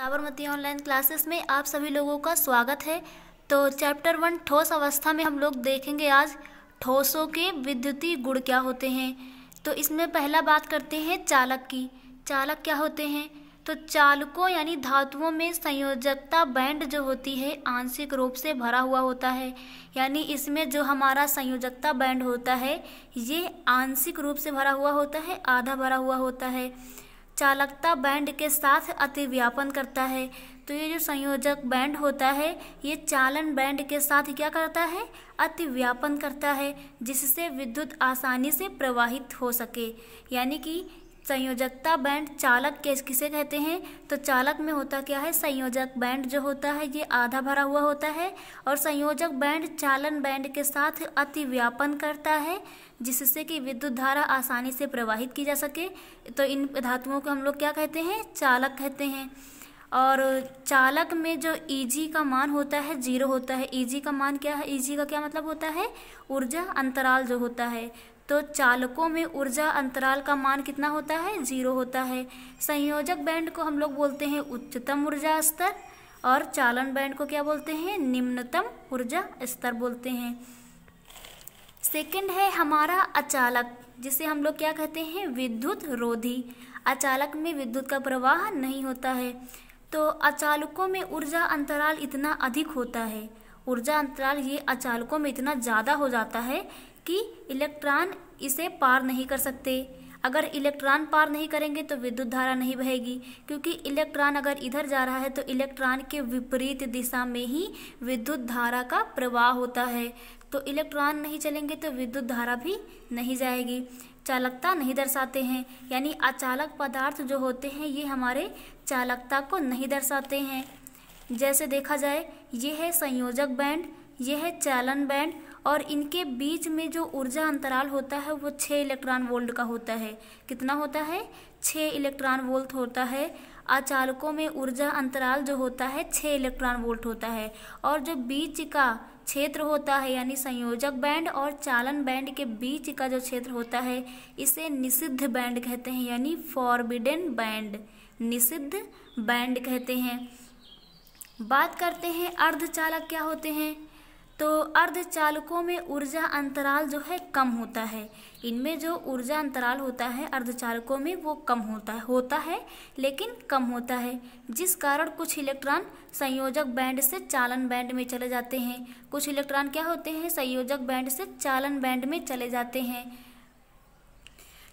Sabarmati online classes में आप सभी लोगों का स्वागत है तो चैप्टर वन ठोस अवस्था में हम लोग देखेंगे आज ठोसों के विद्युतीय गुण क्या होते हैं तो इसमें पहला बात करते हैं चालक की चालक क्या होते हैं तो चालकों यानी धातुओं में संयोजकता बैंड जो होती है आंशिक रूप से भरा हुआ होता है यानी इसमें जो हमारा संयोजकता बैंड होता है ये आंशिक रूप से भरा हुआ होता है आधा भरा हुआ होता है चालकता बैंड के साथ अतिव्यापन करता है तो ये जो संयोजक बैंड होता है ये चालन बैंड के साथ क्या करता है अतिव्यापन करता है जिससे विद्युत आसानी से प्रवाहित हो सके यानी कि संयोजकता बैंड चालक केस किसे कहते हैं तो चालक में होता क्या है संयोजक बैंड जो होता है ये आधा भरा हुआ होता है और संयोजक बैंड चालन बैंड के साथ अति व्यापन करता है जिससे कि विद्युत धारा आसानी से प्रवाहित की जा सके तो इन धातुओं को हम लोग क्या कहते हैं चालक कहते हैं और चालक में जो ईजी e का मान होता है जीरो होता है ईजी e का मान क्या है ईजी e का क्या मतलब होता है ऊर्जा अंतराल जो होता है तो चालकों में ऊर्जा अंतराल का मान कितना होता है जीरो होता है संयोजक बैंड को हम लोग बोलते हैं उच्चतम ऊर्जा स्तर और चालन बैंड को क्या बोलते हैं निम्नतम ऊर्जा स्तर बोलते हैं सेकंड है हमारा अचालक जिसे हम लोग क्या कहते हैं विद्युत रोधी अचालक में विद्युत का प्रवाह नहीं होता है तो अचालकों में ऊर्जा अंतराल इतना अधिक होता है ऊर्जा अंतराल ये अचालकों में इतना ज़्यादा हो जाता है कि इलेक्ट्रॉन इसे पार नहीं कर सकते अगर इलेक्ट्रॉन पार नहीं करेंगे तो विद्युत धारा नहीं बहेगी क्योंकि इलेक्ट्रॉन अगर इधर जा रहा है तो इलेक्ट्रॉन के विपरीत दिशा में ही विद्युत धारा का प्रवाह होता है तो इलेक्ट्रॉन नहीं चलेंगे तो विद्युत धारा भी नहीं जाएगी चालकता नहीं दर्शाते हैं यानी अचालक पदार्थ जो होते हैं ये हमारे चालकता को नहीं दर्शाते हैं जैसे देखा जाए ये है संयोजक बैंड यह है चालन बैंड और इनके बीच में जो ऊर्जा अंतराल होता है वो छः इलेक्ट्रॉन वोल्ट का होता है कितना होता है छः इलेक्ट्रॉन वोल्ट होता है अचालकों में ऊर्जा अंतराल जो होता है छः इलेक्ट्रॉन वोल्ट होता है और जो बीच का क्षेत्र होता है यानी संयोजक बैंड और चालन बैंड के बीच का जो क्षेत्र होता है इसे निषिद्ध बैंड कहते हैं यानी फॉरबिडन बैंड निषिद्ध बैंड कहते हैं बात करते हैं अर्धचालक क्या होते हैं तो अर्धचालकों में ऊर्जा अंतराल जो है कम होता है इनमें जो ऊर्जा अंतराल होता है अर्धचालकों में वो कम होता है होता है लेकिन कम होता है जिस कारण कुछ इलेक्ट्रॉन संयोजक बैंड से चालन बैंड में चले जाते हैं कुछ इलेक्ट्रॉन क्या होते हैं संयोजक बैंड से चालन बैंड में चले जाते हैं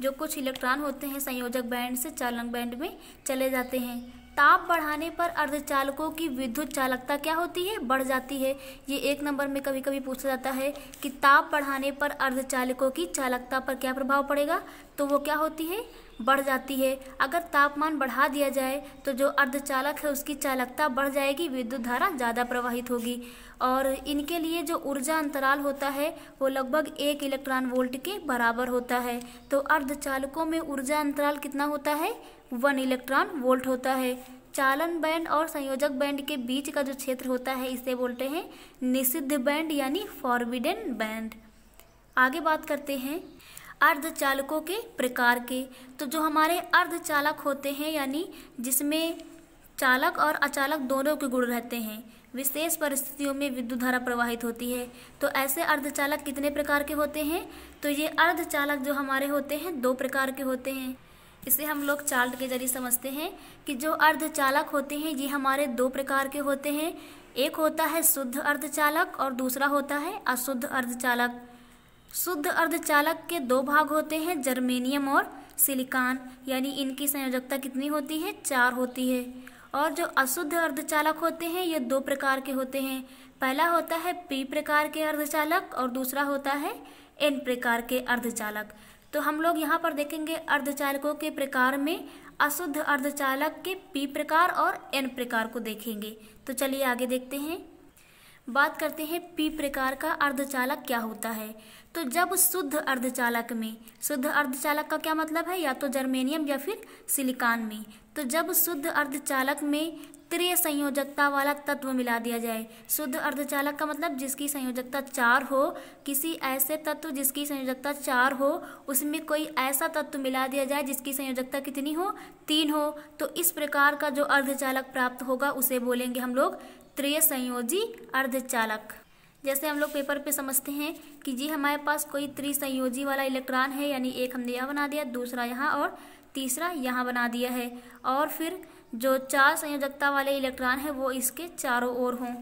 जो कुछ इलेक्ट्रॉन होते हैं संयोजक बैंड से चालन बैंड में चले जाते हैं ताप बढ़ाने पर अर्धचालकों की विद्युत चालकता क्या होती है बढ़ जाती है ये एक नंबर में कभी कभी पूछा जाता है कि ताप बढ़ाने पर अर्धचालकों की चालकता पर क्या प्रभाव पड़ेगा तो वो क्या होती है बढ़ जाती है अगर तापमान बढ़ा दिया जाए तो जो अर्धचालक है उसकी चालकता बढ़ जाएगी विद्युत धारा ज़्यादा प्रवाहित होगी और इनके लिए जो ऊर्जा अंतराल होता है वो लगभग एक इलेक्ट्रॉन वोल्ट के बराबर होता है तो अर्धचालकों में ऊर्जा अंतराल कितना होता है वन इलेक्ट्रॉन वोल्ट होता है चालन बैंड और संयोजक बैंड के बीच का जो क्षेत्र होता है इसे बोलते हैं निषिद्ध बैंड यानी फॉरबिडन बैंड आगे बात करते हैं अर्धचालकों के प्रकार के तो जो हमारे अर्धचालक होते हैं यानी जिसमें चालक और अचालक दोनों के गुण रहते हैं विशेष परिस्थितियों में विद्युत धारा प्रवाहित होती है तो ऐसे अर्धचालक कितने प्रकार के होते हैं तो ये अर्धचालक जो हमारे होते हैं दो प्रकार के होते हैं इसे हम लोग चार्ट के जरिए समझते हैं कि जो अर्धचालक होते हैं ये हमारे दो प्रकार के होते हैं एक होता है शुद्ध अर्धचालक और दूसरा होता है अशुद्ध अर्धचालक शुद्ध अर्धचालक के दो भाग होते हैं जर्मेनियम और सिलिकॉन यानी इनकी संयोजकता कितनी होती है चार होती है और जो अशुद्ध अर्धचालक होते हैं ये दो प्रकार के होते हैं पहला होता है पी प्रकार के अर्धचालक और दूसरा होता है एन प्रकार के अर्धचालक तो हम लोग यहाँ पर देखेंगे अर्धचालकों के प्रकार में अशुद्ध अर्धचालक के पी प्रकार और एन प्रकार को देखेंगे तो चलिए आगे देखते हैं बात करते हैं पी प्रकार का अर्धचालक क्या होता है तो जब शुद्ध अर्धचालक में शुद्ध अर्धचालक का क्या मतलब है या तो जर्मेनियम या फिर सिलिकॉन में तो जब शुद्ध अर्धचालक में त्रिय संयोजकता वाला तत्व मिला दिया जाए शुद्ध अर्धचालक का मतलब जिसकी संयोजकता चार हो किसी ऐसे तत्व जिसकी संयोजकता चार हो उसमें कोई ऐसा तत्व मिला दिया जाए जिसकी संयोजकता कितनी हो तीन हो तो इस प्रकार का जो अर्धचालक प्राप्त होगा उसे बोलेंगे हम लोग त्रिय संयोजी अर्धचालक जैसे हम लोग पेपर पे समझते हैं कि जी हमारे पास कोई त्रिसंयोजी वाला इलेक्ट्रॉन है यानी एक हमने यह बना दिया दूसरा यहाँ और तीसरा यहाँ बना दिया है और फिर जो चार संयोजकता वाले इलेक्ट्रॉन है वो इसके चारों ओर हों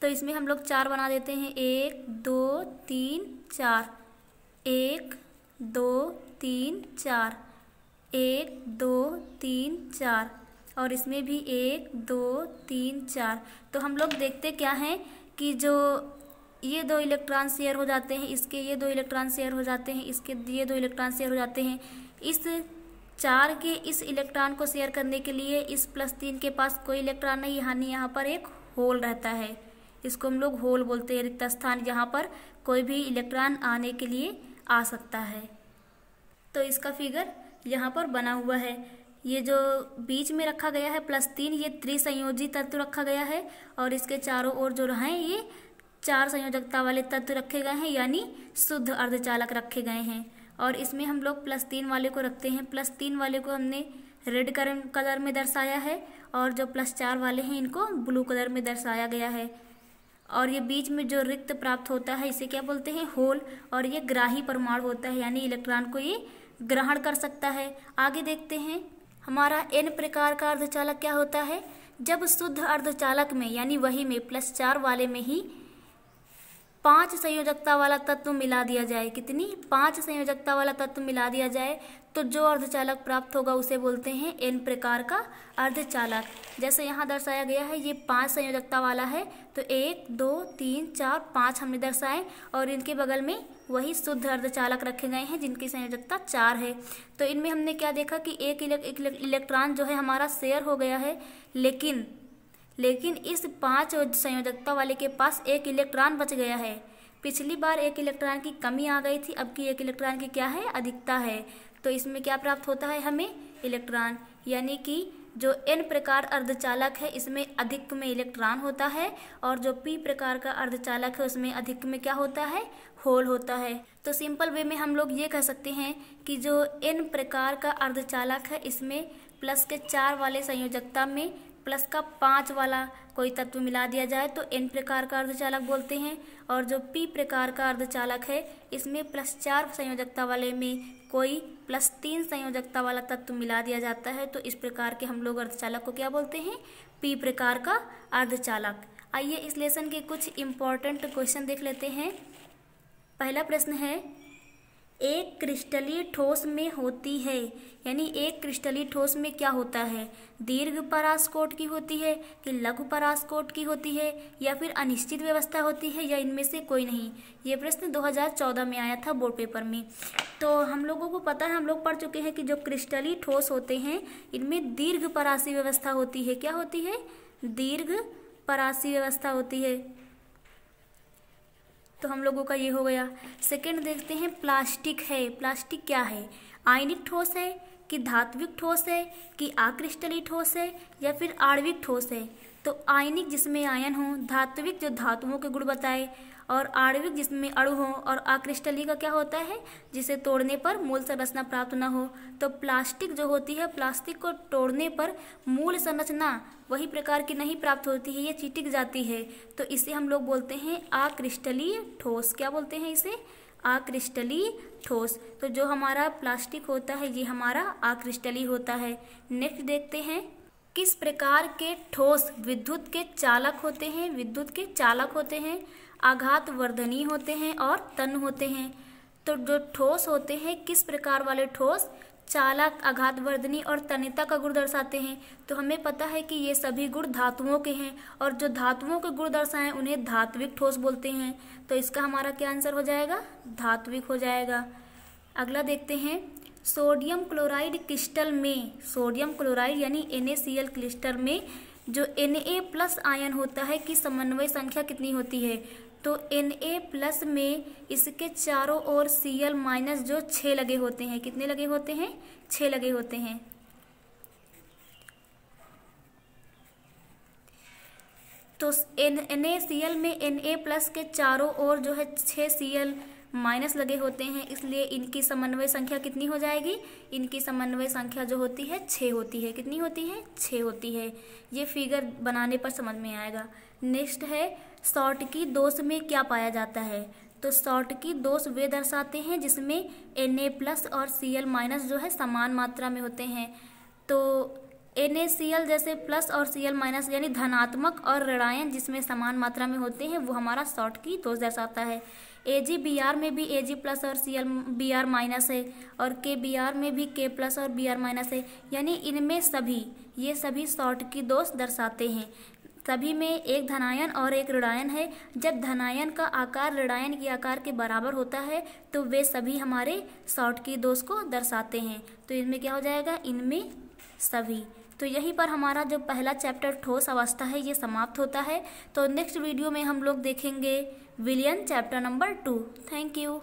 तो इसमें हम लोग चार बना देते हैं एक दो तीन चार एक दो तीन चार एक दो तीन चार और इसमें भी एक दो तीन चार तो हम लोग देखते क्या हैं कि जो ये दो इलेक्ट्रॉन शेयर हो जाते हैं इसके ये दो इलेक्ट्रॉन शेयर हो जाते हैं इसके ये दो इलेक्ट्रॉन शेयर हो जाते हैं इस चार के इस इलेक्ट्रॉन को शेयर करने के लिए इस प्लस तीन के पास कोई इलेक्ट्रॉन नहीं यानी यहाँ पर एक होल रहता है इसको हम लोग होल बोलते हैं रिक्त स्थान जहाँ पर कोई भी इलेक्ट्रॉन आने के लिए आ सकता है तो इसका फिगर यहाँ पर बना हुआ है ये जो बीच में रखा गया है प्लस तीन ये त्रिसंयोजी तत्व रखा गया है और इसके चारों ओर जो हैं ये चार संयोजकता वाले तत्व रखे गए हैं यानी शुद्ध अर्धचालक रखे गए हैं और इसमें हम लोग प्लस तीन वाले को रखते हैं प्लस तीन वाले को हमने रेड कलर में दर्शाया है और जो प्लस चार वाले हैं इनको ब्लू कलर में दर्शाया गया है और ये बीच में जो रिक्त प्राप्त होता है इसे क्या बोलते हैं होल और ये ग्राही परमाणु होता है यानी इलेक्ट्रॉन को ये ग्रहण कर सकता है आगे देखते हैं हमारा एन प्रकार का अर्धचालक क्या होता है जब शुद्ध अर्धचालक में यानी वही में प्लस चार वाले में ही पांच संयोजकता वाला तत्व मिला दिया जाए कितनी पांच संयोजकता वाला तत्व मिला दिया जाए तो जो अर्धचालक प्राप्त होगा उसे बोलते हैं एन प्रकार का अर्धचालक जैसे यहाँ दर्शाया गया है ये पांच संयोजकता वाला है तो एक दो तीन चार पाँच हमने दर्शाए और इनके बगल में वही शुद्ध अर्धचालक रखे गए हैं जिनकी संयोजकता चार है तो इनमें हमने क्या देखा कि एक इलेक्ट्रॉन जो है हमारा शेयर हो गया है लेकिन लेकिन इस पांच संयोजकता वाले के पास एक इलेक्ट्रॉन बच गया है पिछली बार एक इलेक्ट्रॉन की कमी आ गई थी अब की एक इलेक्ट्रॉन की क्या है अधिकता है तो इसमें क्या प्राप्त होता है हमें इलेक्ट्रॉन यानी कि जो एन प्रकार अर्धचालक है इसमें अधिक में इलेक्ट्रॉन होता है और जो पी प्रकार का अर्धचालक है उसमें अधिक में क्या होता है होल होता है तो सिंपल वे में हम लोग ये कह सकते हैं कि जो एन प्रकार का अर्धचालक है इसमें प्लस के चार वाले संयोजकता में प्लस का पाँच वाला कोई तत्व मिला दिया जाए तो एन प्रकार का अर्धचालक बोलते हैं और जो पी प्रकार का अर्धचालक है इसमें प्लस चार संयोजकता वाले में कोई प्लस तीन संयोजकता वाला तत्व मिला दिया जाता है तो इस प्रकार के हम लोग अर्धचालक को क्या बोलते हैं पी प्रकार का अर्धचालक आइए इस लेसन के कुछ इम्पॉर्टेंट क्वेश्चन देख लेते हैं पहला प्रश्न है एक क्रिस्टली ठोस में होती है यानी एक क्रिस्टली ठोस में क्या होता है दीर्घ परासकोट की होती है कि लघु परासकोट की होती है या फिर अनिश्चित व्यवस्था होती है या इनमें से कोई नहीं ये प्रश्न 2014 में आया था बोर्ड पेपर में तो हम लोगों को पता है हम लोग पढ़ चुके हैं कि जो क्रिस्टली ठोस होते हैं इनमें दीर्घ परासी व्यवस्था होती है क्या होती है दीर्घ परासी व्यवस्था होती है तो हम लोगों का ये हो गया सेकेंड देखते हैं प्लास्टिक है प्लास्टिक क्या है आयनिक ठोस है कि धात्विक ठोस है कि आक्रिस्टली ठोस है या फिर आणविक ठोस है तो आयनिक जिसमें आयन हो धात्विक जो धातुओं के गुण बताए और आणविक जिसमें अणु हो और आक्रिस्टली का क्या होता है जिसे तोड़ने पर मूल संरचना प्राप्त ना हो तो प्लास्टिक जो होती है प्लास्टिक को तोड़ने पर मूल संरचना वही प्रकार की नहीं प्राप्त होती है ये चिटिक जाती है तो इसे हम लोग बोलते हैं आक्रिस्टली ठोस क्या बोलते हैं इसे आक्रिस्टली ठोस तो जो हमारा प्लास्टिक होता है ये हमारा आक्रिस्टली होता है नेक्स्ट देखते हैं किस प्रकार के ठोस विद्युत के चालक होते हैं विद्युत के चालक होते हैं आघात वर्धनी होते हैं और तन होते हैं तो जो ठोस होते हैं किस प्रकार वाले ठोस चालक आघात वर्धनी और तनिता का गुण दर्शाते हैं तो हमें पता है कि ये सभी गुण धातुओं के हैं और जो धातुओं के गुण दर्शाएं उन्हें धात्विक ठोस बोलते हैं तो इसका हमारा क्या आंसर हो जाएगा धात्विक हो जाएगा अगला देखते हैं सोडियम क्लोराइड क्रिस्टल में सोडियम क्लोराइड यानी NaCl क्रिस्टल में जो Na प्लस आयन होता है कि समन्वय संख्या कितनी होती है तो Na प्लस में इसके चारों ओर Cl माइनस जो छः लगे होते हैं कितने लगे होते हैं छः लगे होते हैं तो N N A C L में एन ए प्लस के चारों ओर जो है छः सी एल माइनस लगे होते हैं इसलिए इनकी समन्वय संख्या कितनी हो जाएगी इनकी समन्वय संख्या जो होती है छः होती है कितनी होती है छः होती है ये फिगर बनाने पर समझ में आएगा नेक्स्ट है शॉर्ट की दोष में क्या पाया जाता है तो शॉर्ट की दोष वे दर्शाते हैं जिसमें एन ए प्लस और सी एल माइनस जो है समान मात्रा में होते हैं तो एन ए सी एल जैसे प्लस और सी एल माइनस यानी धनात्मक और ऋणायन जिसमें समान मात्रा में होते हैं वो हमारा शॉर्ट की दोष दर्शाता है ए जी बी आर में भी ए जी प्लस और C L B R minus है और के बी आर में भी के प्लस और बी आर माइनस है यानी इनमें सभी ये सभी शॉर्ट की दोष दर्शाते हैं सभी में एक धनायन और एक ऋणायन है जब धनायन का आकार ऋणायन के आकार के बराबर होता है तो वे सभी हमारे शॉर्ट की दोष को दर्शाते हैं तो इनमें क्या हो जाएगा इनमें सभी तो यहीं पर हमारा जो पहला चैप्टर ठोस अवस्था है ये समाप्त होता है तो नेक्स्ट वीडियो में हम लोग देखेंगे विलियन chapter number two thank you